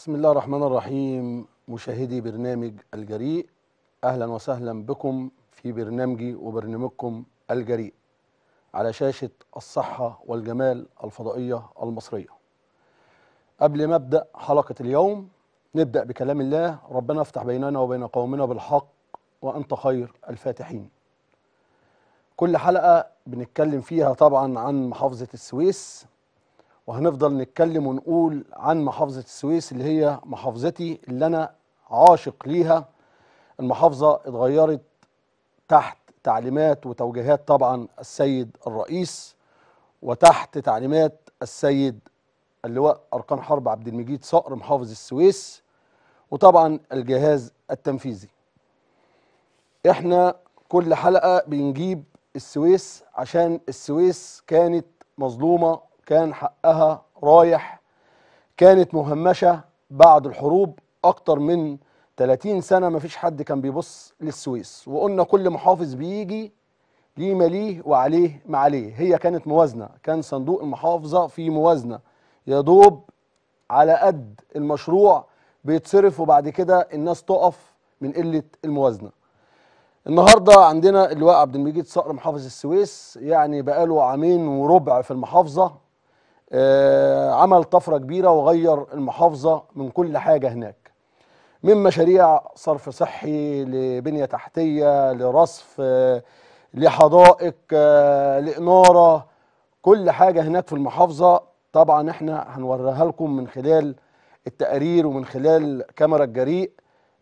بسم الله الرحمن الرحيم مشاهدي برنامج الجريء اهلا وسهلا بكم في برنامجي وبرنامجكم الجريء على شاشه الصحه والجمال الفضائيه المصريه. قبل ما ابدا حلقه اليوم نبدا بكلام الله ربنا افتح بيننا وبين قومنا بالحق وانت خير الفاتحين. كل حلقه بنتكلم فيها طبعا عن محافظه السويس وهنفضل نتكلم ونقول عن محافظة السويس اللي هي محافظتي اللي أنا عاشق ليها المحافظة اتغيرت تحت تعليمات وتوجيهات طبعا السيد الرئيس وتحت تعليمات السيد اللواء أركان حرب عبد المجيد صقر محافظ السويس وطبعا الجهاز التنفيذي احنا كل حلقة بنجيب السويس عشان السويس كانت مظلومة كان حقها رايح كانت مهمشه بعد الحروب اكتر من 30 سنه ما فيش حد كان بيبص للسويس وقلنا كل محافظ بيجي ليه ماليه وعليه ما عليه هي كانت موازنه كان صندوق المحافظه في موازنه يا دوب على قد المشروع بيتصرف وبعد كده الناس تقف من قله الموازنه النهارده عندنا اللواء عبد المجيد صقر محافظ السويس يعني بقاله عامين وربع في المحافظه آه، عمل طفرة كبيرة وغير المحافظة من كل حاجة هناك من مشاريع صرف صحي لبنية تحتية لرصف آه، لحدائق آه، لإنارة كل حاجة هناك في المحافظة طبعا احنا هنوريها لكم من خلال التقارير ومن خلال كاميرا الجريء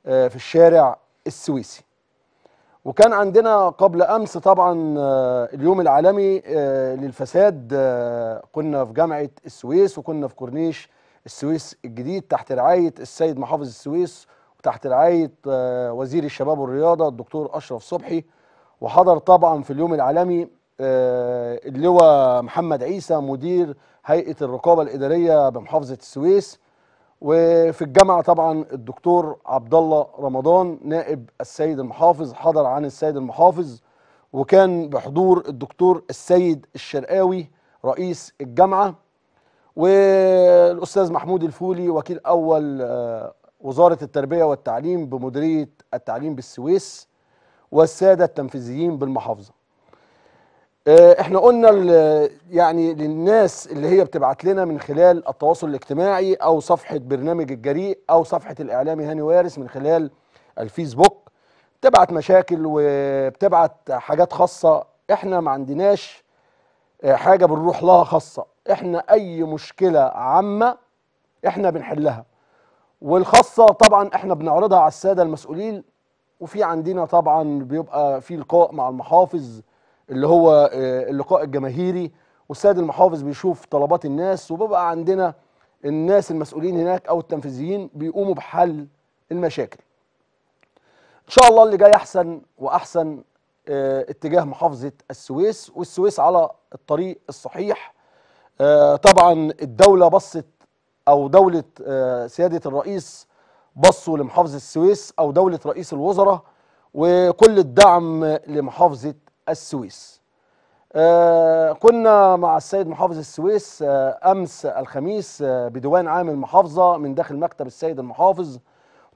في الشارع السويسي وكان عندنا قبل امس طبعا آه، اليوم العالمي آه، للفساد آه، كنا في جامعه السويس وكنا في كورنيش السويس الجديد تحت رعايه السيد محافظ السويس وتحت رعايه وزير الشباب والرياضه الدكتور اشرف صبحي وحضر طبعا في اليوم العالمي اللواء محمد عيسى مدير هيئه الرقابه الاداريه بمحافظه السويس وفي الجامعه طبعا الدكتور عبد الله رمضان نائب السيد المحافظ حضر عن السيد المحافظ وكان بحضور الدكتور السيد الشرقاوي رئيس الجامعه والاستاذ محمود الفولي وكيل اول آه، وزاره التربيه والتعليم بمديريه التعليم بالسويس والساده التنفيذيين بالمحافظه آه، احنا قلنا يعني للناس اللي هي بتبعت لنا من خلال التواصل الاجتماعي او صفحه برنامج الجريء او صفحه الاعلامي هاني وارث من خلال الفيسبوك بتبعت مشاكل وبتبعت حاجات خاصه احنا ما عندناش آه، حاجه بنروح لها خاصه احنا اي مشكله عامه احنا بنحلها والخاصه طبعا احنا بنعرضها على الساده المسؤولين وفي عندنا طبعا بيبقى في لقاء مع المحافظ اللي هو آه، اللقاء الجماهيري والسيد المحافظ بيشوف طلبات الناس وبيبقى عندنا الناس المسؤولين هناك او التنفيذيين بيقوموا بحل المشاكل ان شاء الله اللي جاي احسن واحسن آه، اتجاه محافظه السويس والسويس على الطريق الصحيح آه، طبعا الدوله بصت او دوله سياده الرئيس بصوا لمحافظه السويس او دوله رئيس الوزراء وكل الدعم لمحافظه السويس آه، كنا مع السيد محافظ السويس آه، أمس الخميس آه، بديوان عام المحافظة من داخل مكتب السيد المحافظ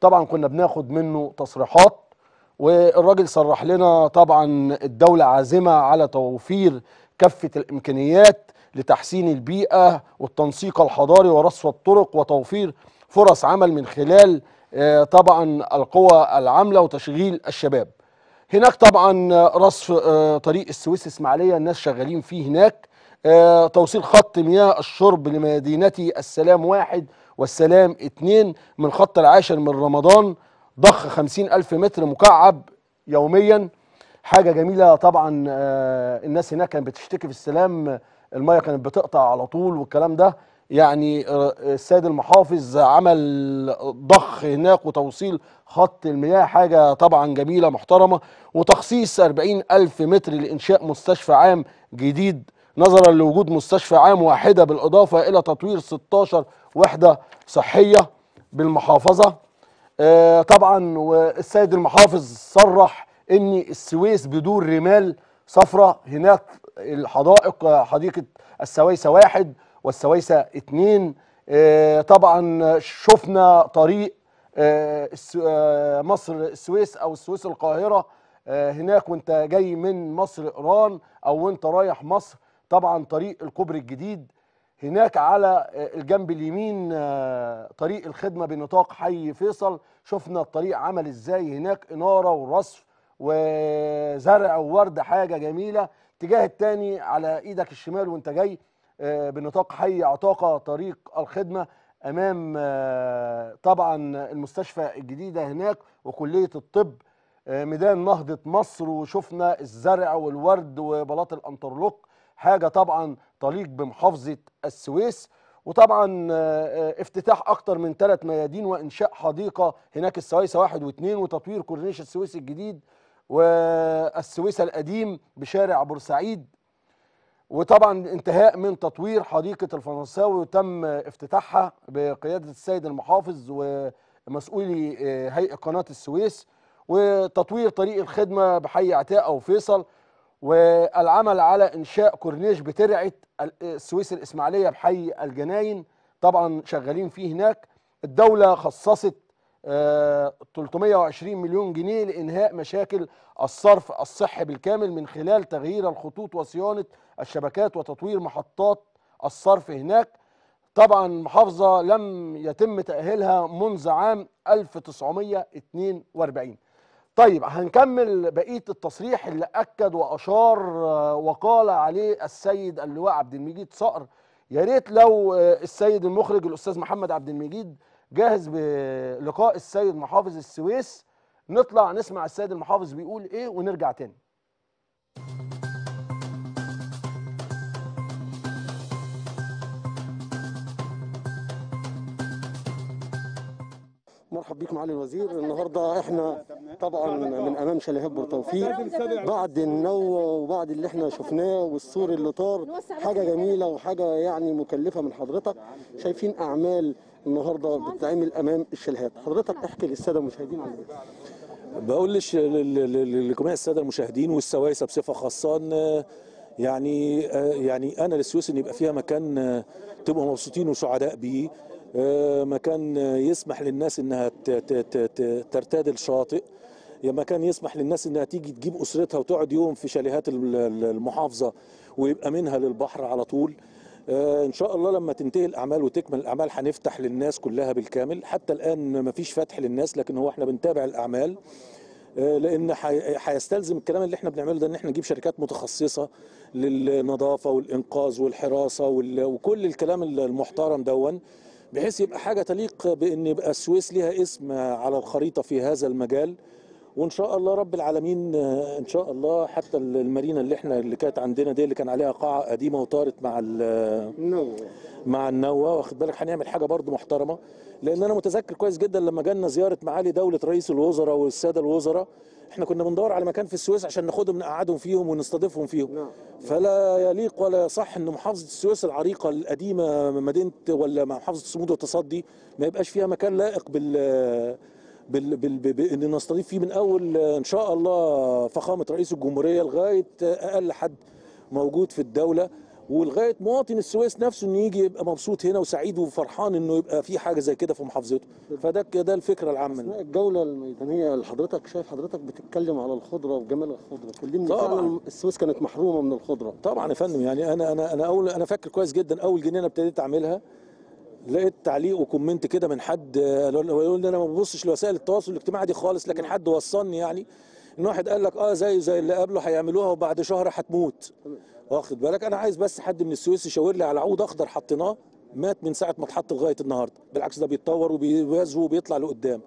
طبعا كنا بناخد منه تصريحات والراجل صرح لنا طبعا الدولة عازمة على توفير كافة الإمكانيات لتحسين البيئة والتنسيق الحضاري ورصف الطرق وتوفير فرص عمل من خلال طبعا القوى العاملة وتشغيل الشباب هناك طبعا رصف آه، طريق السويس اسماعيليه الناس شغالين فيه هناك آه، توصيل خط مياه الشرب لمدينه السلام واحد والسلام اتنين من خط العاشر من رمضان ضخ خمسين ألف متر مكعب يوميا حاجة جميلة طبعا آه، الناس هناك كانت بتشتكي في السلام المياه كانت بتقطع على طول والكلام ده يعني آه، السيد المحافظ عمل ضخ هناك وتوصيل خط المياه حاجة طبعا جميلة محترمة وتخصيص 40 ألف متر لإنشاء مستشفى عام جديد نظرا لوجود مستشفى عام واحدة بالإضافة إلى تطوير 16 وحدة صحية بالمحافظة آه، طبعا والسيد المحافظ صرح ان السويس بدون رمال صفراء هناك الحدائق حديقة السويس واحد والسويسة اتنين آه، طبعا شفنا طريق آه، آه، مصر السويس او السويس القاهرة هناك وانت جاي من مصر ايران او وانت رايح مصر طبعا طريق الكوبري الجديد هناك على الجنب اليمين طريق الخدمة بنطاق حي فيصل شفنا الطريق عمل ازاي هناك انارة ورصف وزرع وورد حاجة جميلة اتجاه التاني على ايدك الشمال وانت جاي آه، بنطاق حي عطاقه طريق الخدمه امام آه، طبعا المستشفى الجديده هناك وكليه الطب آه، ميدان نهضه مصر وشفنا الزرع والورد وبلاط الانترلوك حاجه طبعا تليق بمحافظه السويس وطبعا افتتاح اكتر من ثلاث ميادين وانشاء حديقه هناك السويسه واحد واثنين وتطوير كورنيش السويس الجديد والسويسه القديم بشارع بورسعيد وطبعا انتهاء من تطوير حديقه الفرنساوي وتم افتتاحها بقياده السيد المحافظ ومسؤولي آه، هيئه قناه السويس وتطوير طريق الخدمه بحي او وفيصل والعمل على انشاء كورنيش بترعه آه، السويس الاسماعيليه بحي الجناين طبعا شغالين فيه هناك الدوله خصصت 320 مليون جنيه لإنهاء مشاكل الصرف الصحي بالكامل من خلال تغيير الخطوط وصيانة الشبكات وتطوير محطات الصرف هناك طبعا محافظة لم يتم تأهيلها منذ عام 1942 طيب هنكمل بقية التصريح اللي أكد وأشار آه، وقال عليه السيد اللواء عبد المجيد صقر يا ريت لو آه، السيد المخرج الأستاذ محمد عبد المجيد جاهز بلقاء السيد محافظ السويس نطلع نسمع السيد المحافظ بيقول ايه ونرجع تاني مرحب بيك معالي الوزير النهارده احنا طبعا من امام شاليه بور توفيق بعد النوة وبعد اللي احنا شفناه والسور اللي طار حاجه جميله وحاجه يعني مكلفه من حضرتك شايفين اعمال النهارده بتتعمل امام الشلهات حضرتك احكي للساده المشاهدين عن ده إيه؟ بقول لجميع الساده المشاهدين والسوايس بصفه خاصه ان آه، يعني آه، يعني انا للسويس ان يبقى فيها مكان آه، تبقوا مبسوطين وسعداء بيه مكان يسمح للناس انها ترتاد الشاطئ يا مكان يسمح للناس انها تيجي تجيب اسرتها وتقعد يوم في شاليهات المحافظه ويبقى منها للبحر على طول آه، ان شاء الله لما تنتهي الاعمال وتكمل الاعمال هنفتح للناس كلها بالكامل حتى الان ما فيش فتح للناس لكن هو احنا بنتابع الاعمال آه، لان هيستلزم الكلام اللي احنا بنعمله ده ان احنا نجيب شركات متخصصه للنظافه والانقاذ والحراسه وكل الكلام المحترم دون بحيث يبقى حاجه تليق بان يبقى السويس ليها اسم على الخريطه في هذا المجال وان شاء الله رب العالمين آه، ان شاء الله حتى المارينا اللي احنا اللي كانت عندنا دي اللي كان عليها قاعه قديمه وطارت مع النوة مع النوة واخد بالك هنعمل حاجه برضو محترمه لان انا متذكر كويس جدا لما جالنا زياره معالي دوله رئيس الوزراء والساده الوزراء احنا كنا بندور على مكان في السويس عشان ناخدهم نقعدهم فيهم ونستضيفهم فيهم نعم. فلا يليق ولا يصح ان محافظه السويس العريقه القديمه مدينه ولا محافظه صمود والتصدي ما يبقاش فيها مكان لائق بال بال بال بان نستضيف فيه من اول ان شاء الله فخامه رئيس الجمهوريه لغايه اقل حد موجود في الدوله ولغايه مواطن السويس نفسه انه يجي يبقى مبسوط هنا وسعيد وفرحان انه يبقى في حاجه زي كده في محافظته فده ده الفكره العامه اثناء الجوله الميدانيه اللي حضرتك شايف حضرتك بتتكلم على الخضره وجمال الخضره كلمني طبعا السويس كانت محرومه من الخضره طبعا يا فندم يعني انا انا انا اول انا فاكر كويس جدا اول جنينه ابتديت اعملها لقيت تعليق وكومنت كده من حد يقول ان انا ما ببصش لوسائل التواصل الاجتماعي دي خالص لكن حد وصلني يعني ان واحد قال لك اه زي زي اللي قبله هيعملوها وبعد شهر هتموت واخد بالك انا عايز بس حد من السويس يشاور لي على عود اخضر حطيناه مات من ساعه ما اتحط لغايه النهارده بالعكس ده بيتطور وبيزهو وبيطلع لقدام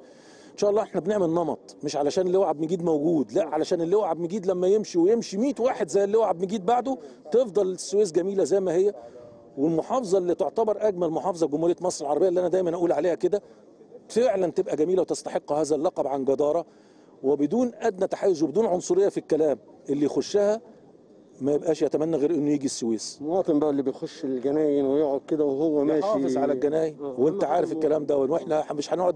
ان شاء الله احنا بنعمل نمط مش علشان اللي عبد المجيد موجود لا علشان اللي عبد المجيد لما يمشي ويمشي 100 واحد زي اللي عبد المجيد بعده تفضل السويس جميله زي ما هي والمحافظه اللي تعتبر اجمل محافظه جمهوريه مصر العربيه اللي انا دايما اقول عليها كده فعلا تبقى جميله وتستحق هذا اللقب عن جداره وبدون ادنى تحيز وبدون عنصريه في الكلام اللي يخشها ما يبقاش يتمنى غير انه يجي السويس مواطن بقى اللي بيخش الجناين ويقعد كده وهو ماشي يحافظ على الجناين آه، وانت عارف الكلام ده واحنا مش هنقعد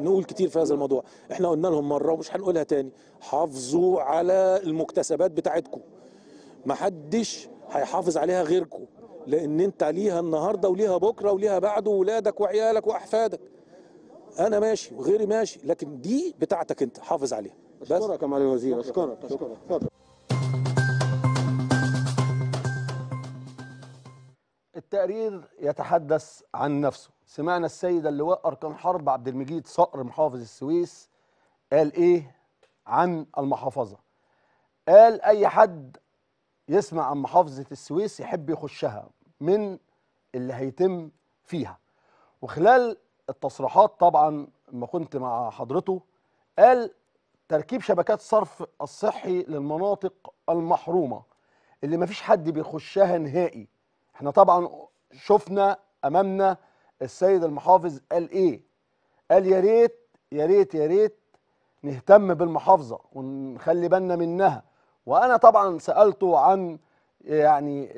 نقول كتير في هذا الموضوع احنا قلنا لهم مره ومش هنقولها تاني حافظوا على المكتسبات بتاعتكم محدش هيحافظ عليها غيركم لان انت ليها النهارده وليها بكره وليها بعده ولادك وعيالك واحفادك انا ماشي وغيري ماشي لكن دي بتاعتك انت حافظ عليها بس اشكرك يا معالي الوزير اشكرك اشكرك اتفضل التقرير يتحدث عن نفسه سمعنا السيد اللواء أركان حرب عبد المجيد صقر محافظ السويس قال إيه عن المحافظة قال أي حد يسمع عن محافظة السويس يحب يخشها من اللي هيتم فيها وخلال التصريحات طبعا ما كنت مع حضرته قال تركيب شبكات صرف الصحي للمناطق المحرومة اللي ما فيش حد بيخشها نهائي احنا طبعا شفنا امامنا السيد المحافظ قال ايه قال يا ريت يا ريت يا ريت نهتم بالمحافظة ونخلي بالنا منها وانا طبعا سالته عن يعني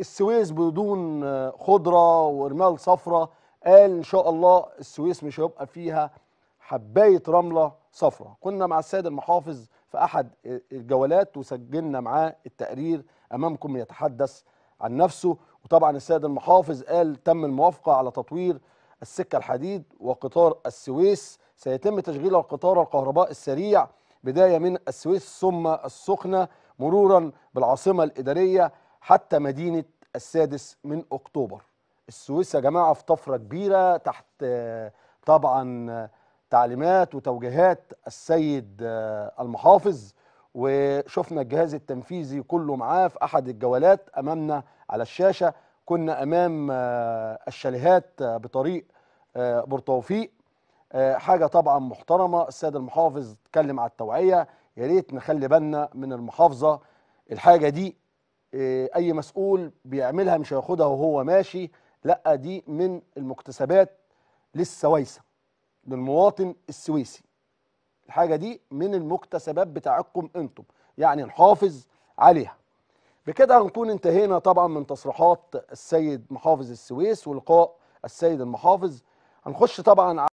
السويس بدون خضره ورمال صفراء قال ان شاء الله السويس مش هيبقى فيها حبايه رمله صفراء كنا مع السيد المحافظ في احد الجولات وسجلنا معاه التقرير امامكم يتحدث عن نفسه وطبعا السيد المحافظ قال تم الموافقه على تطوير السكه الحديد وقطار السويس سيتم تشغيل القطار الكهرباء السريع بداية من السويس ثم السخنة مرورا بالعاصمة الإدارية حتى مدينة السادس من أكتوبر السويس يا جماعة في طفرة كبيرة تحت طبعا تعليمات وتوجيهات السيد آه، المحافظ وشفنا الجهاز التنفيذي كله معاه في أحد الجولات أمامنا على الشاشة كنا أمام آه، الشاليهات آه، بطريق بورتوفيق آه، حاجه طبعا محترمه السيد المحافظ اتكلم على التوعيه يا ريت نخلي بالنا من المحافظه الحاجه دي آه، اي مسؤول بيعملها مش هياخدها وهو ماشي لا دي من المكتسبات للسويسه للمواطن السويسي الحاجه دي من المكتسبات بتاعتكم انتم يعني نحافظ عليها بكده هنكون انتهينا طبعا من تصريحات السيد محافظ السويس ولقاء السيد المحافظ هنخش طبعا